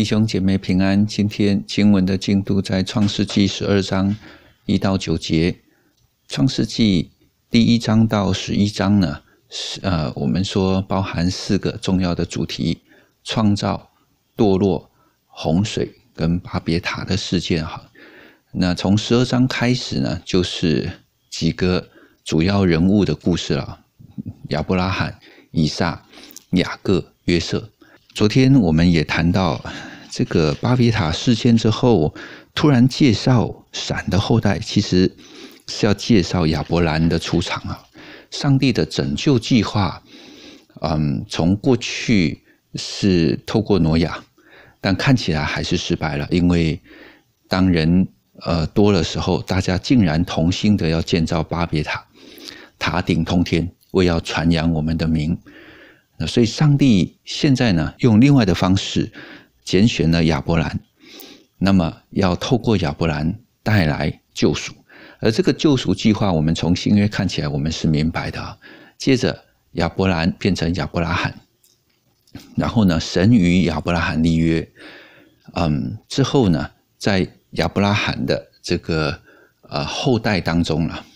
弟兄姐妹平安。今天经文的进度在创世纪十二章一到九节。创世纪第一章到十一章呢，是呃，我们说包含四个重要的主题：创造、堕落、洪水跟巴别塔的事件哈。那从十二章开始呢，就是几个主要人物的故事了：亚伯拉罕、以撒、雅各、约瑟。昨天我们也谈到。这个巴别塔事件之后，突然介绍闪的后代，其实是要介绍亚伯兰的出场啊。上帝的拯救计划，嗯，从过去是透过挪亚，但看起来还是失败了，因为当人呃多的时候，大家竟然同心的要建造巴别塔，塔顶通天，为要传扬我们的名。那所以，上帝现在呢，用另外的方式。拣选了亚伯兰，那么要透过亚伯兰带来救赎，而这个救赎计划，我们从新约看起来，我们是明白的。接着亚伯兰变成亚伯拉罕，然后呢，神与亚伯拉罕立约，嗯，之后呢，在亚伯拉罕的这个呃后代当中了，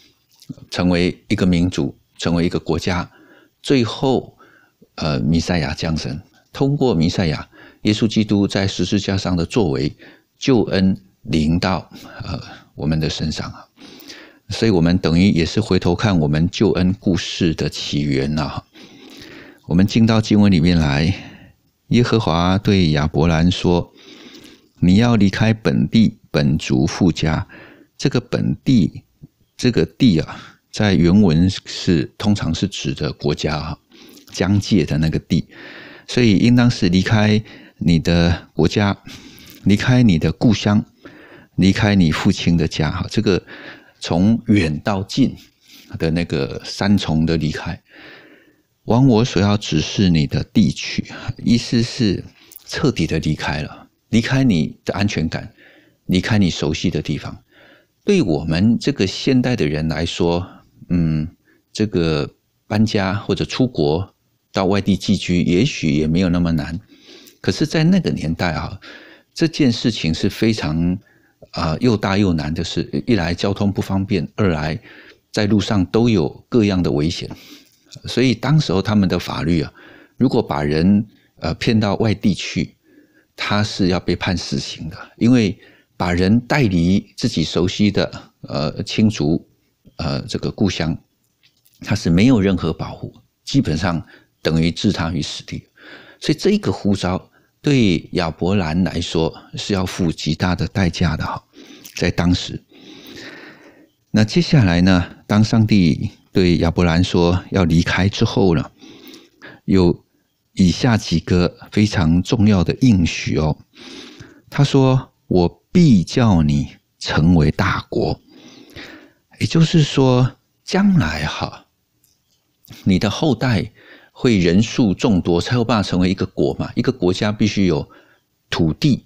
成为一个民族，成为一个国家，最后呃，弥赛亚降生，通过弥赛亚。耶稣基督在十字架上的作为，救恩临到呃我们的身上啊，所以我们等于也是回头看我们救恩故事的起源啊。我们进到经文里面来，耶和华对亚伯兰说：“你要离开本地本族富家，这个本地这个地啊，在原文是通常是指的国家哈疆界的那个地，所以应当是离开。”你的国家，离开你的故乡，离开你父亲的家，哈，这个从远到近的那个三重的离开，往我所要指示你的地区，意思是彻底的离开了，离开你的安全感，离开你熟悉的地方。对我们这个现代的人来说，嗯，这个搬家或者出国到外地寄居，也许也没有那么难。可是，在那个年代啊，这件事情是非常啊又大又难的事。一来交通不方便，二来在路上都有各样的危险，所以当时候他们的法律啊，如果把人呃骗到外地去，他是要被判死刑的。因为把人带离自己熟悉的呃亲族呃这个故乡，他是没有任何保护，基本上等于置他于死地。所以这一个呼召，对亚伯兰来说是要付极大的代价的哈，在当时。那接下来呢？当上帝对亚伯兰说要离开之后呢，有以下几个非常重要的应许哦。他说：“我必叫你成为大国。”也就是说，将来哈，你的后代。会人数众多，才有办法成为一个国嘛？一个国家必须有土地，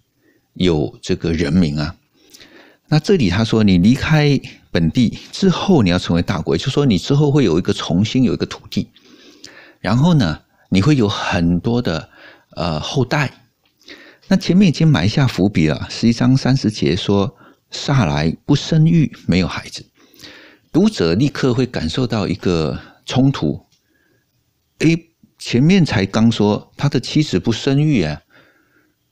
有这个人民啊。那这里他说，你离开本地之后，你要成为大国，就说你之后会有一个重新有一个土地，然后呢，你会有很多的呃后代。那前面已经埋下伏笔了，十一章三十节说，萨来不生育，没有孩子，读者立刻会感受到一个冲突。诶，前面才刚说他的妻子不生育啊，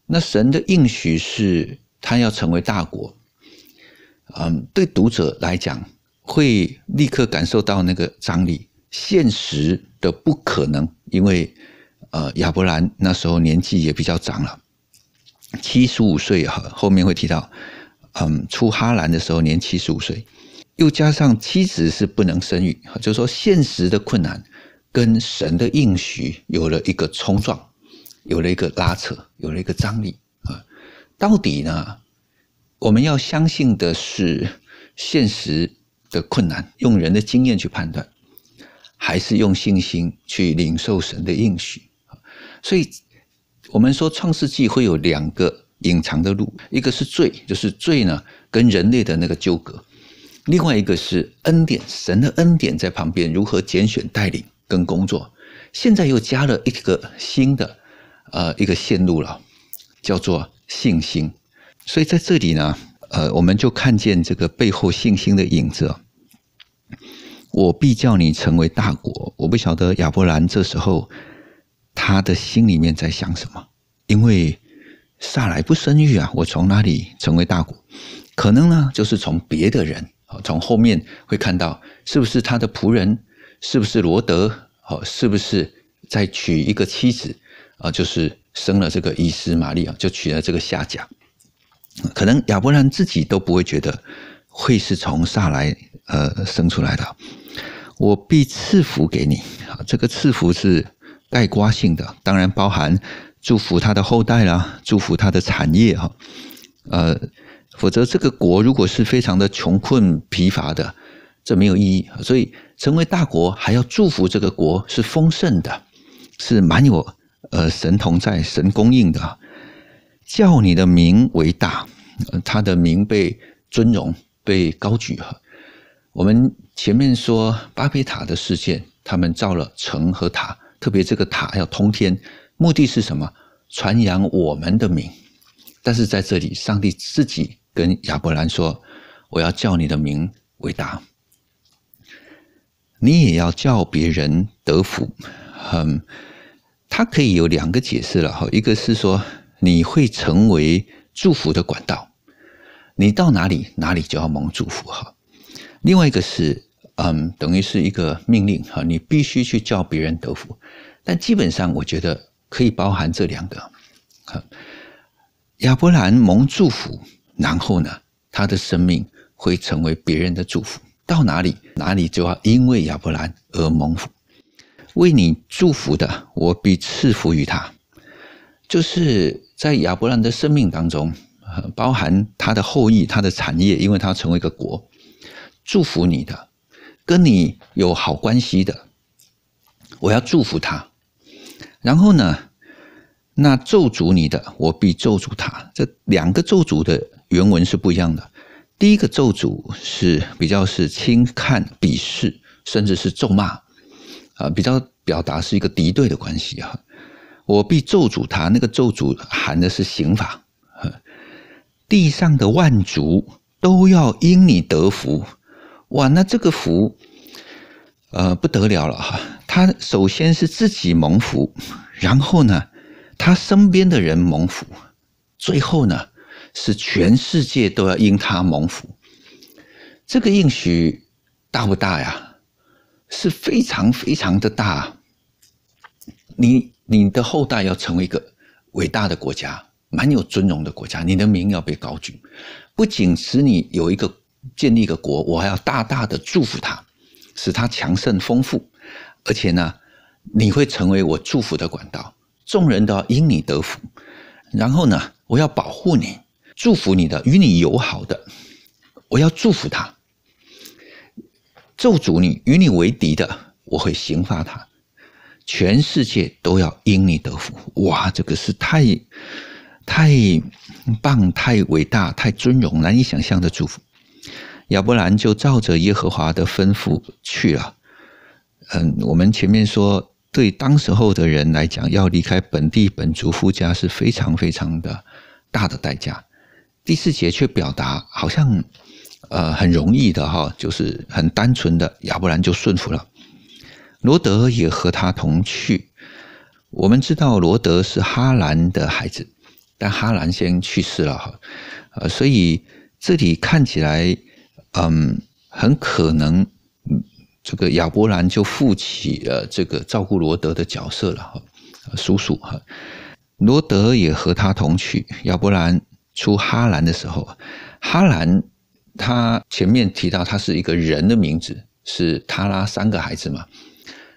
那神的应许是他要成为大国，嗯，对读者来讲会立刻感受到那个张力，现实的不可能，因为呃亚伯兰那时候年纪也比较长了，七十五岁哈，后面会提到，嗯，出哈兰的时候年七十五岁，又加上妻子是不能生育就是说现实的困难。跟神的应许有了一个冲撞，有了一个拉扯，有了一个张力啊！到底呢？我们要相信的是现实的困难，用人的经验去判断，还是用信心去领受神的应许？所以，我们说创世纪会有两个隐藏的路：一个是罪，就是罪呢跟人类的那个纠葛；另外一个是恩典，神的恩典在旁边如何拣选带领。跟工作，现在又加了一个新的呃一个线路了，叫做信心。所以在这里呢，呃，我们就看见这个背后信心的影子。我必叫你成为大国。我不晓得亚伯兰这时候他的心里面在想什么，因为萨来不生育啊，我从哪里成为大国？可能呢就是从别的人啊，从后面会看到是不是他的仆人。是不是罗德？哦，是不是在娶一个妻子啊？就是生了这个伊斯玛利啊，就娶了这个夏甲。可能亚伯兰自己都不会觉得会是从撒来呃生出来的。我必赐福给你啊，这个赐福是盖棺性的，当然包含祝福他的后代啦，祝福他的产业哈。呃，否则这个国如果是非常的穷困疲乏的，这没有意义所以。成为大国，还要祝福这个国是丰盛的，是蛮有呃神同在、神供应的。叫你的名为大，他的名被尊荣、被高举。我们前面说巴比塔的世界，他们造了城和塔，特别这个塔要通天，目的是什么？传扬我们的名。但是在这里，上帝自己跟亚伯兰说：“我要叫你的名为大。”你也要叫别人得福，嗯，它可以有两个解释了哈。一个是说你会成为祝福的管道，你到哪里哪里就要蒙祝福哈。另外一个是，嗯，等于是一个命令哈，你必须去叫别人得福。但基本上，我觉得可以包含这两个哈。亚伯兰蒙祝福，然后呢，他的生命会成为别人的祝福。到哪里，哪里就要因为亚伯兰而蒙福。为你祝福的，我必赐福于他。就是在亚伯兰的生命当中，包含他的后裔、他的产业，因为他成为一个国。祝福你的，跟你有好关系的，我要祝福他。然后呢，那咒诅你的，我必咒诅他。这两个咒诅的原文是不一样的。第一个咒诅是比较是轻看、鄙视，甚至是咒骂，啊，比较表达是一个敌对的关系啊。我必咒诅他，那个咒诅含的是刑法，地上的万族都要因你得福。哇，那这个福，呃，不得了了哈。他首先是自己蒙福，然后呢，他身边的人蒙福，最后呢。是全世界都要因他蒙福，这个应许大不大呀？是非常非常的大。你你的后代要成为一个伟大的国家，蛮有尊荣的国家，你的名要被高举。不仅使你有一个建立一个国，我还要大大的祝福他，使他强盛丰富。而且呢，你会成为我祝福的管道，众人都要因你得福。然后呢，我要保护你。祝福你的，与你友好的，我要祝福他；咒诅你，与你为敌的，我会刑罚他。全世界都要因你得福。哇，这个是太、太棒、太伟大、太尊荣，难以想象的祝福。亚伯兰就照着耶和华的吩咐去了。嗯，我们前面说，对当时候的人来讲，要离开本地本族夫家是非常非常的大的代价。第四节却表达好像，呃，很容易的哈，就是很单纯的亚伯兰就顺服了。罗德也和他同去。我们知道罗德是哈兰的孩子，但哈兰先去世了哈，呃，所以这里看起来，嗯，很可能这个亚伯兰就负起了这个照顾罗德的角色了哈，叔叔哈。罗德也和他同去，亚伯兰。出哈兰的时候，哈兰他前面提到他是一个人的名字，是他拉三个孩子嘛，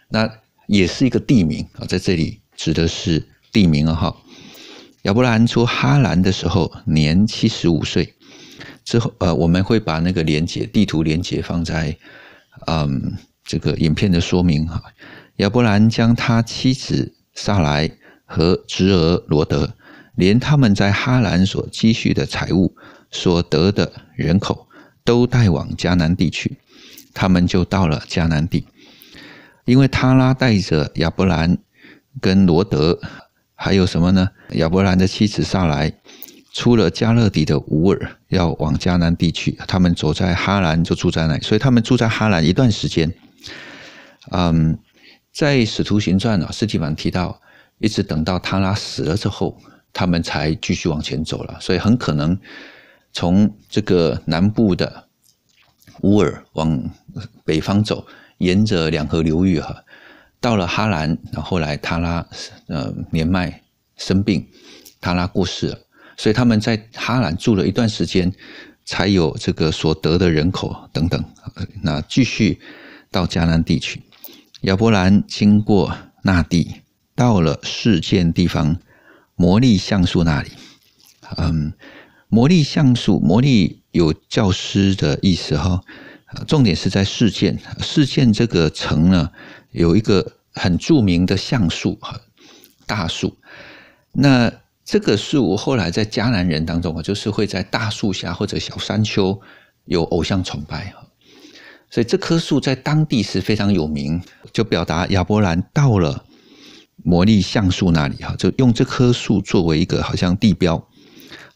那也是一个地名啊，在这里指的是地名啊哈。亚伯兰出哈兰的时候，年七十五岁之后，呃，我们会把那个连接地图连接放在嗯这个影片的说明哈。亚伯兰将他妻子萨莱和侄儿罗德。连他们在哈兰所积蓄的财物、所得的人口，都带往迦南地区。他们就到了迦南地，因为塔拉带着亚伯兰、跟罗德，还有什么呢？亚伯兰的妻子萨来，出了加勒底的乌尔，要往迦南地区。他们走在哈兰，就住在那，所以他们住在哈兰一段时间。嗯，在使徒行传呢，斯提凡提到，一直等到塔拉死了之后。他们才继续往前走了，所以很可能从这个南部的乌尔往北方走，沿着两河流域哈，到了哈兰，然后来塔拉，呃，年迈生病，塔拉过世了，所以他们在哈兰住了一段时间，才有这个所得的人口等等，那继续到迦南地区，亚伯兰经过那地，到了事件地方。魔力橡树那里，嗯，魔力橡树，魔力有教师的意思哈。重点是在事件，事件这个城呢有一个很著名的橡树哈，大树。那这个树后来在迦南人当中啊，就是会在大树下或者小山丘有偶像崇拜哈。所以这棵树在当地是非常有名，就表达亚伯兰到了。魔力橡树那里哈，就用这棵树作为一个好像地标。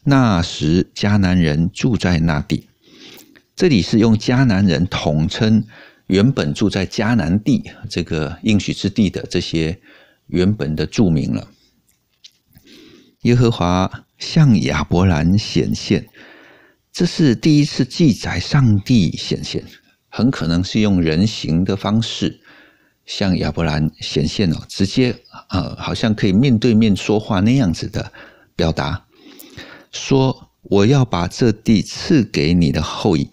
那时迦南人住在那地，这里是用迦南人统称原本住在迦南地这个应许之地的这些原本的住民了。耶和华向亚伯兰显现，这是第一次记载上帝显现，很可能是用人形的方式。向亚伯兰显现了，直接，呃，好像可以面对面说话那样子的表达，说我要把这地赐给你的后裔，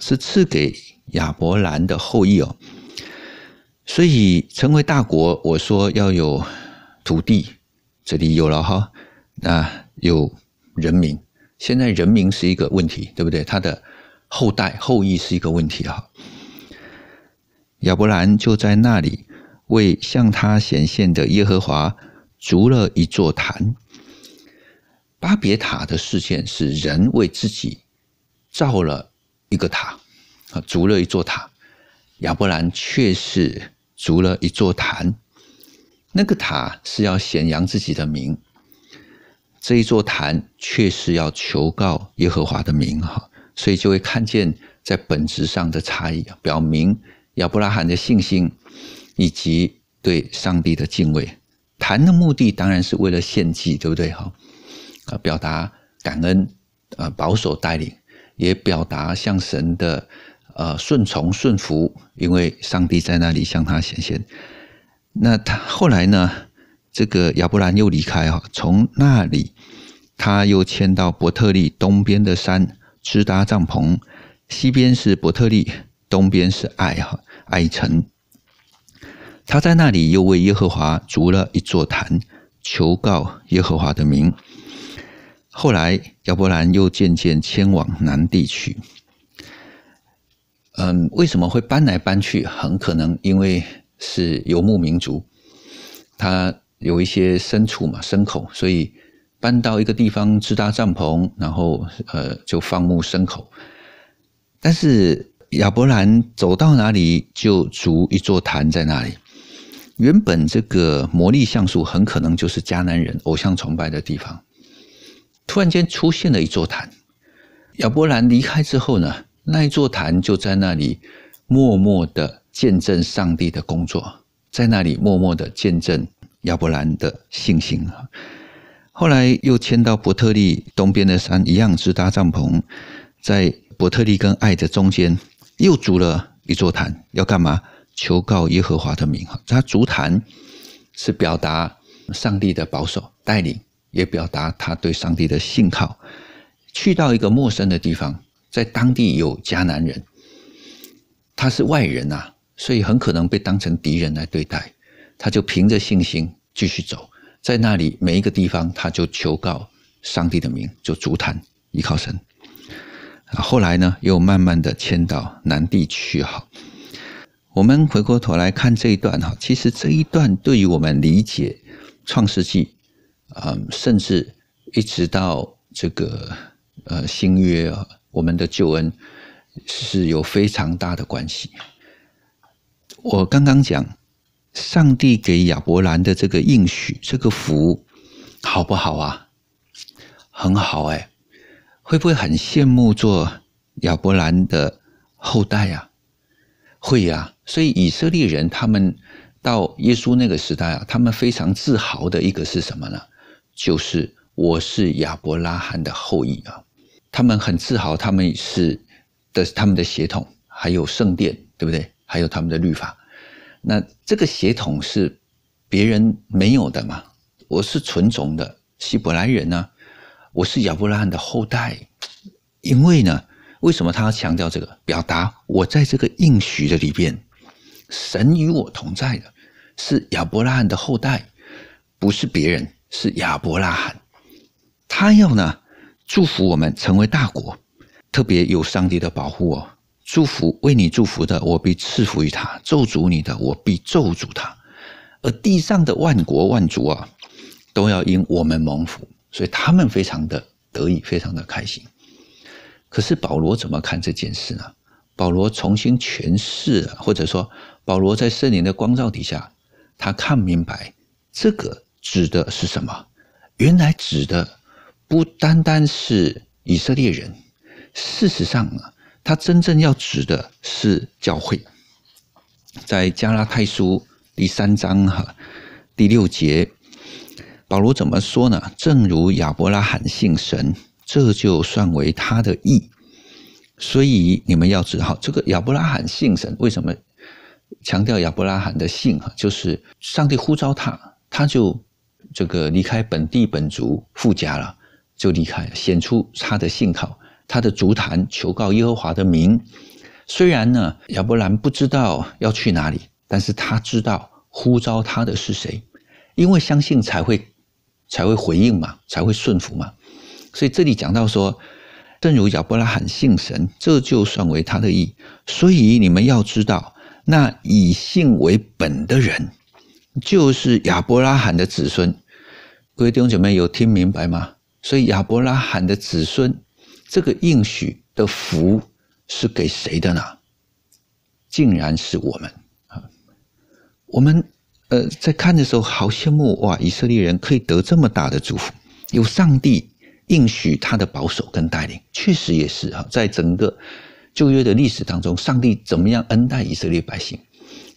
是赐给亚伯兰的后裔哦。所以成为大国，我说要有土地，这里有了哈，那有人民，现在人民是一个问题，对不对？他的后代后裔是一个问题哈。亚伯兰就在那里为向他显现的耶和华筑了一座坛。巴别塔的事件是人为自己造了一个塔，啊，筑了一座塔。亚伯兰却是筑了一座坛，那个塔是要显扬自己的名，这一座坛却是要求告耶和华的名哈，所以就会看见在本质上的差异，表明。亚伯拉罕的信心以及对上帝的敬畏，谈的目的当然是为了献祭，对不对？哈，啊，表达感恩，啊，保守带领，也表达向神的呃顺从顺服，因为上帝在那里向他显现。那他后来呢？这个亚伯兰又离开哈，从那里他又迁到伯特利东边的山，支搭帐篷，西边是伯特利，东边是爱哈。埃城，他在那里又为耶和华筑了一座坛，求告耶和华的名。后来，亚伯兰又渐渐迁往南地区。嗯，为什么会搬来搬去？很可能因为是游牧民族，他有一些牲畜嘛，牲口，所以搬到一个地方支搭帐篷，然后呃，就放牧牲口。但是亚伯兰走到哪里就足一座坛在那里。原本这个魔力橡树很可能就是迦南人偶像崇拜的地方，突然间出现了一座坛。亚伯兰离开之后呢，那一座坛就在那里默默的见证上帝的工作，在那里默默的见证亚伯兰的信心。后来又迁到伯特利东边的山，一样是搭帐篷，在伯特利跟爱的中间。又筑了一座坛，要干嘛？求告耶和华的名。哈，他筑坛是表达上帝的保守带领，也表达他对上帝的信靠。去到一个陌生的地方，在当地有迦南人，他是外人呐，所以很可能被当成敌人来对待。他就凭着信心继续走，在那里每一个地方，他就求告上帝的名，就足坛依靠神。后来呢，又慢慢的迁到南地区。哈，我们回过头来看这一段哈，其实这一段对于我们理解创世纪，嗯，甚至一直到这个呃新约啊，我们的救恩是有非常大的关系。我刚刚讲，上帝给亚伯兰的这个应许，这个福好不好啊？很好哎。会不会很羡慕做亚伯兰的后代呀？会呀。所以以色列人他们到耶稣那个时代啊，他们非常自豪的一个是什么呢？就是我是亚伯拉罕的后裔啊。他们很自豪，他们是的他们的血统，还有圣殿，对不对？还有他们的律法。那这个血统是别人没有的嘛？我是纯种的希伯来人啊。我是亚伯拉罕的后代，因为呢，为什么他要强调这个表达？我在这个应许的里边，神与我同在的，是亚伯拉罕的后代，不是别人，是亚伯拉罕。他要呢祝福我们成为大国，特别有上帝的保护哦。祝福为你祝福的，我必赐福于他；咒诅你的，我必咒诅他。而地上的万国万族啊，都要因我们蒙福。所以他们非常的得意，非常的开心。可是保罗怎么看这件事呢？保罗重新诠释啊，或者说，保罗在圣灵的光照底下，他看明白这个指的是什么？原来指的不单单是以色列人，事实上啊，他真正要指的是教会。在加拉太书第三章哈第六节。保罗怎么说呢？正如亚伯拉罕信神，这就算为他的义。所以你们要知道，这个亚伯拉罕信神，为什么强调亚伯拉罕的信啊？就是上帝呼召他，他就这个离开本地本族富家了，就离开，显出他的信号，他的足坛求告耶和华的名。虽然呢，亚伯兰不知道要去哪里，但是他知道呼召他的是谁，因为相信才会。才会回应嘛，才会顺服嘛。所以这里讲到说，正如亚伯拉罕信神，这就算为他的义。所以你们要知道，那以信为本的人，就是亚伯拉罕的子孙。各位弟兄姐妹，有听明白吗？所以亚伯拉罕的子孙，这个应许的福是给谁的呢？竟然是我们啊！我们。呃，在看的时候，好羡慕哇！以色列人可以得这么大的祝福，有上帝应许他的保守跟带领，确实也是哈。在整个旧约的历史当中，上帝怎么样恩待以色列百姓？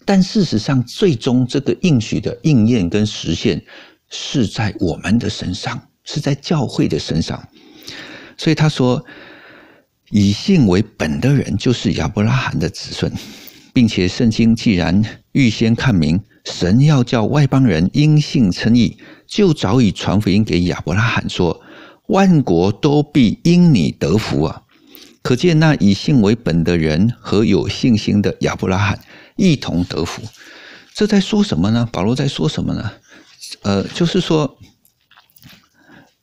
但事实上，最终这个应许的应验跟实现是在我们的身上，是在教会的身上。所以他说：“以信为本的人，就是亚伯拉罕的子孙，并且圣经既然预先看明。”神要叫外邦人因信称义，就早已传福音给亚伯拉罕说：“万国都必因你得福啊！”可见那以信为本的人和有信心的亚伯拉罕一同得福。这在说什么呢？保罗在说什么呢？呃，就是说，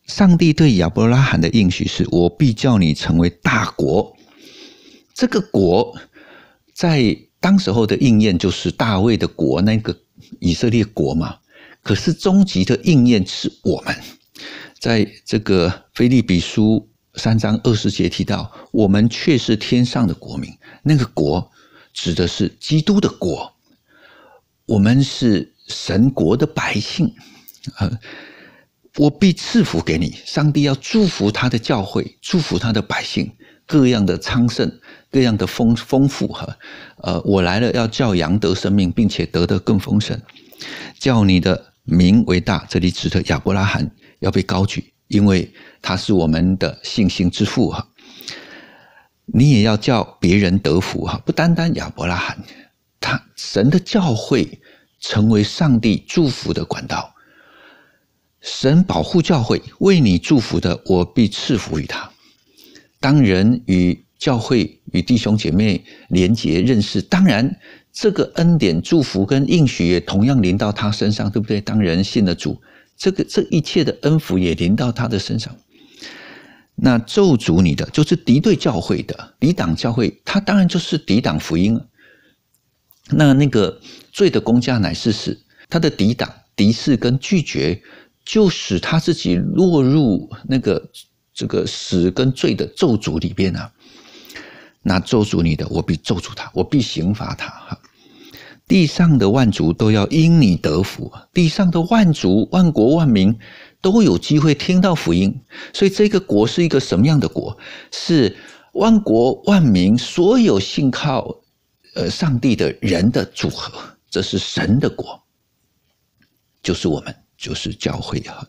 上帝对亚伯拉罕的应许是：“我必叫你成为大国。”这个国在当时候的应验就是大卫的国那个。以色列国嘛，可是终极的应验是我们，在这个菲利比书三章二十节提到，我们却是天上的国民。那个国指的是基督的国，我们是神国的百姓。啊，我必赐福给你，上帝要祝福他的教会，祝福他的百姓。各样的昌盛，各样的丰丰富哈，呃，我来了要叫羊得生命，并且得的更丰盛。叫你的名为大，这里指的亚伯拉罕要被高举，因为他是我们的信心之父哈。你也要叫别人得福哈，不单单亚伯拉罕，他神的教会成为上帝祝福的管道。神保护教会，为你祝福的，我必赐福于他。当人与教会与弟兄姐妹连结认识，当然这个恩典祝福跟应许也同样临到他身上，对不对？当人信了主，这个这一切的恩福也临到他的身上。那咒诅你的就是敌对教会的、抵挡教会，他当然就是抵挡福音了。那那个罪的公家乃是使他的抵挡、敌视跟拒绝，就使他自己落入那个。这个死跟罪的咒诅里边啊，那咒诅你的，我必咒诅他，我必刑罚他。哈！地上的万族都要因你得福地上的万族、万国、万民都有机会听到福音，所以这个国是一个什么样的国？是万国万民所有信靠呃上帝的人的组合，这是神的国，就是我们，就是教会哈。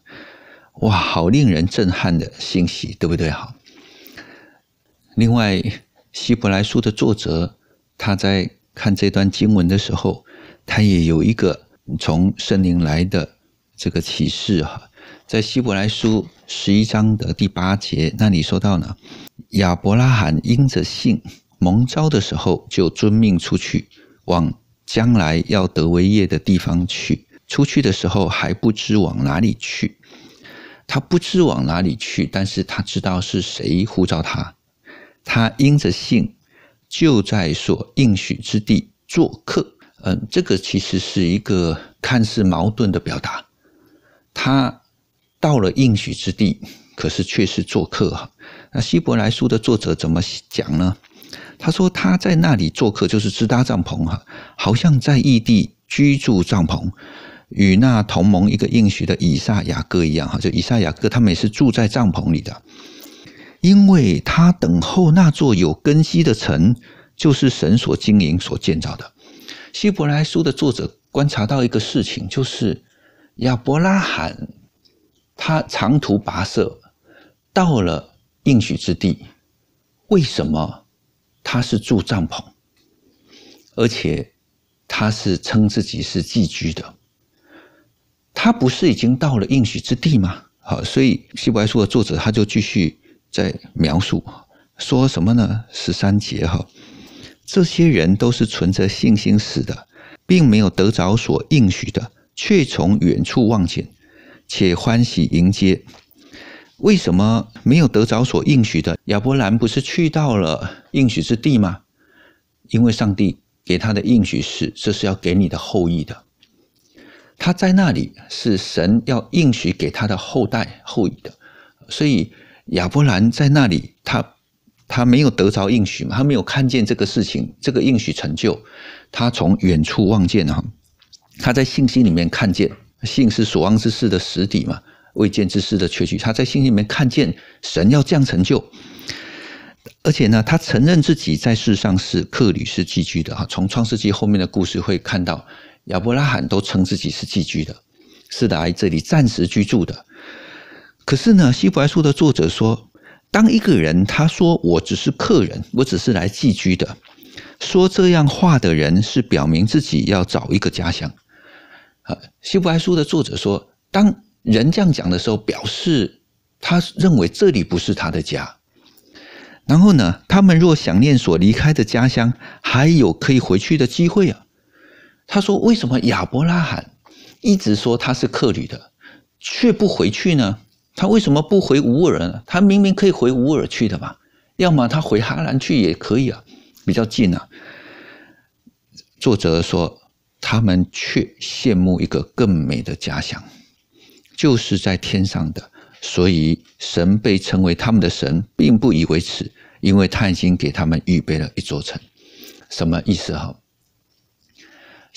哇，好令人震撼的信息，对不对？好。另外，希伯来书的作者他在看这段经文的时候，他也有一个从圣灵来的这个启示哈。在希伯来书十一章的第八节，那里说到呢，亚伯拉罕因着信蒙召的时候，就遵命出去，往将来要得为业的地方去。出去的时候还不知往哪里去。他不知往哪里去，但是他知道是谁呼召他。他因着信，就在所应许之地做客。嗯，这个其实是一个看似矛盾的表达。他到了应许之地，可是却是做客哈。那希伯来书的作者怎么讲呢？他说他在那里做客，就是支搭帐篷哈，好像在异地居住帐篷。与那同盟一个应许的以撒雅各一样，哈，就以撒雅各他们也是住在帐篷里的，因为他等候那座有根基的城，就是神所经营、所建造的。希伯来书的作者观察到一个事情，就是亚伯拉罕他长途跋涉到了应许之地，为什么他是住帐篷，而且他是称自己是寄居的？他不是已经到了应许之地吗？好，所以希伯来书的作者他就继续在描述，说什么呢？十三节哈，这些人都是存着信心死的，并没有得着所应许的，却从远处望见，且欢喜迎接。为什么没有得着所应许的？亚伯兰不是去到了应许之地吗？因为上帝给他的应许是，这是要给你的后裔的。他在那里是神要应许给他的后代后裔的，所以亚伯兰在那里，他他没有得着应许嘛，他没有看见这个事情，这个应许成就，他从远处望见啊，他在信心里面看见信是所望之事的实底嘛，未见之事的确据，他在信心里面看见神要这样成就，而且呢，他承认自己在世上是客旅是寄居的哈，从创世纪后面的故事会看到。亚伯拉罕都称自己是寄居的，是来这里暂时居住的。可是呢，希伯来书的作者说，当一个人他说我只是客人，我只是来寄居的，说这样话的人是表明自己要找一个家乡。啊，希伯来书的作者说，当人这样讲的时候，表示他认为这里不是他的家。然后呢，他们若想念所离开的家乡，还有可以回去的机会啊。他说：“为什么亚伯拉罕一直说他是客旅的，却不回去呢？他为什么不回乌尔？他明明可以回乌尔去的嘛。要么他回哈兰去也可以啊，比较近啊。”作者说：“他们却羡慕一个更美的家乡，就是在天上的。所以神被称为他们的神，并不以为耻，因为他已经给他们预备了一座城。什么意思？哈？”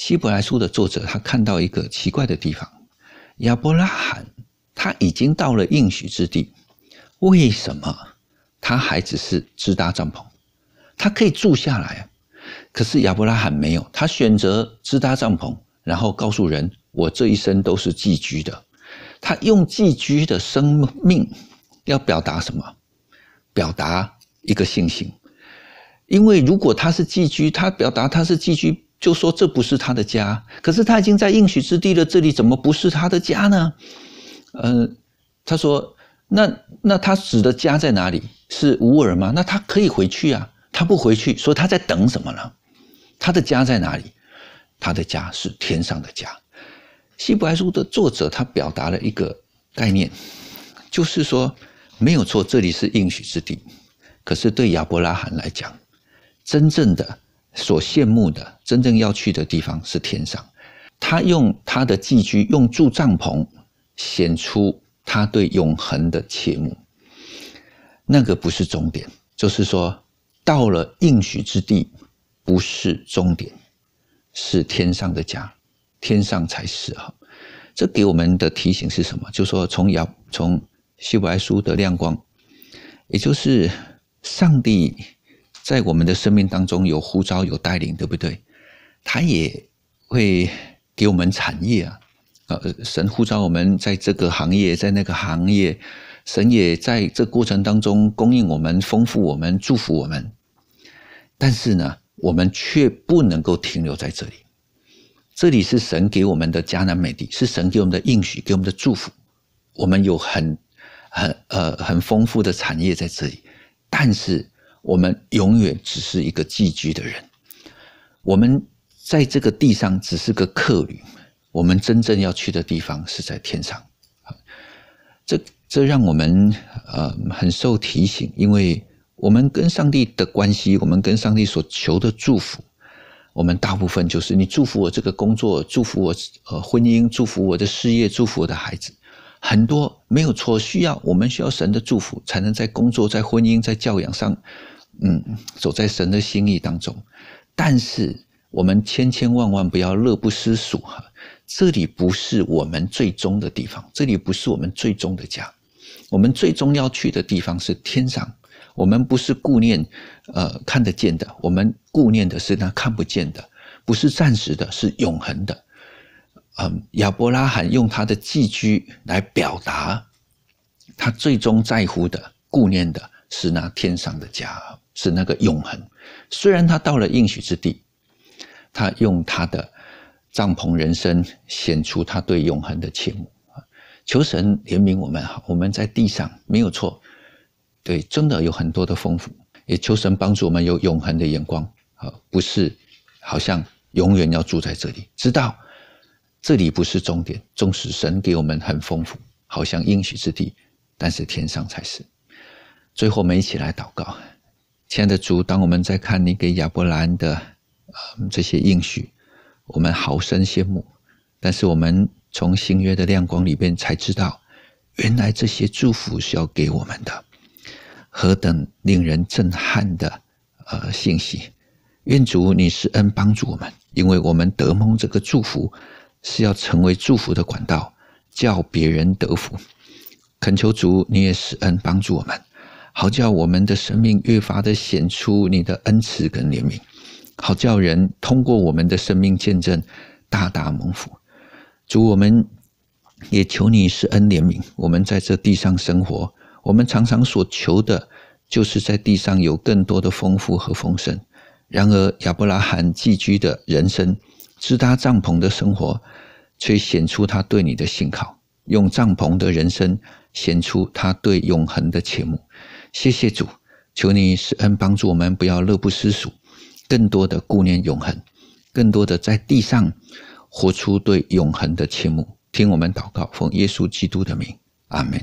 希伯来书的作者，他看到一个奇怪的地方：亚伯拉罕他已经到了应许之地，为什么他还只是支搭帐篷？他可以住下来，可是亚伯拉罕没有，他选择支搭帐篷，然后告诉人：“我这一生都是寄居的。”他用寄居的生命要表达什么？表达一个信心。因为如果他是寄居，他表达他是寄居。就说这不是他的家，可是他已经在应许之地了，这里怎么不是他的家呢？呃，他说，那那他指的家在哪里？是乌尔吗？那他可以回去啊，他不回去，说他在等什么呢？他的家在哪里？他的家是天上的家。希伯来书的作者他表达了一个概念，就是说没有错，这里是应许之地，可是对亚伯拉罕来讲，真正的。所羡慕的真正要去的地方是天上。他用他的寄居，用住帐篷，显出他对永恒的切慕。那个不是终点，就是说到了应许之地，不是终点，是天上的家，天上才是哈。这给我们的提醒是什么？就是说从亚从希伯来书的亮光，也就是上帝。在我们的生命当中有呼召有带领，对不对？他也会给我们产业啊，呃，神呼召我们在这个行业，在那个行业，神也在这过程当中供应我们、丰富我们、祝福我们。但是呢，我们却不能够停留在这里。这里是神给我们的迦南美地，是神给我们的应许，给我们的祝福。我们有很、很、呃、很丰富的产业在这里，但是。我们永远只是一个寄居的人，我们在这个地上只是个客旅。我们真正要去的地方是在天上。这这让我们呃很受提醒，因为我们跟上帝的关系，我们跟上帝所求的祝福，我们大部分就是你祝福我这个工作，祝福我呃婚姻，祝福我的事业，祝福我的孩子，很多没有错。需要我们需要神的祝福，才能在工作、在婚姻、在教养上。嗯，走在神的心意当中，但是我们千千万万不要乐不思蜀哈！这里不是我们最终的地方，这里不是我们最终的家，我们最终要去的地方是天上。我们不是顾念呃看得见的，我们顾念的是那看不见的，不是暂时的，是永恒的。嗯，亚伯拉罕用他的寄居来表达他最终在乎的、顾念的是那天上的家。是那个永恒。虽然他到了应许之地，他用他的帐篷人生显出他对永恒的切慕啊！求神怜悯我们哈，我们在地上没有错，对，真的有很多的丰富。也求神帮助我们有永恒的眼光啊！不是好像永远要住在这里，知道这里不是终点。纵使神给我们很丰富，好像应许之地，但是天上才是。最后，我们一起来祷告。亲爱的主，当我们在看你给亚伯兰的这些应许，我们好生羡慕。但是我们从星月的亮光里边才知道，原来这些祝福是要给我们的，何等令人震撼的呃信息！愿主你施恩帮助我们，因为我们得蒙这个祝福，是要成为祝福的管道，叫别人得福。恳求主你也施恩帮助我们。好叫我们的生命越发的显出你的恩慈跟怜悯，好叫人通过我们的生命见证大大蒙福。主，我们也求你是恩怜悯我们在这地上生活。我们常常所求的就是在地上有更多的丰富和丰盛。然而，亚伯拉罕寄居的人生，支搭帐篷的生活，却显出他对你的信靠；用帐篷的人生，显出他对永恒的切慕。谢谢主，求你施恩帮助我们，不要乐不思蜀，更多的顾念永恒，更多的在地上活出对永恒的切慕。听我们祷告，奉耶稣基督的名，阿门。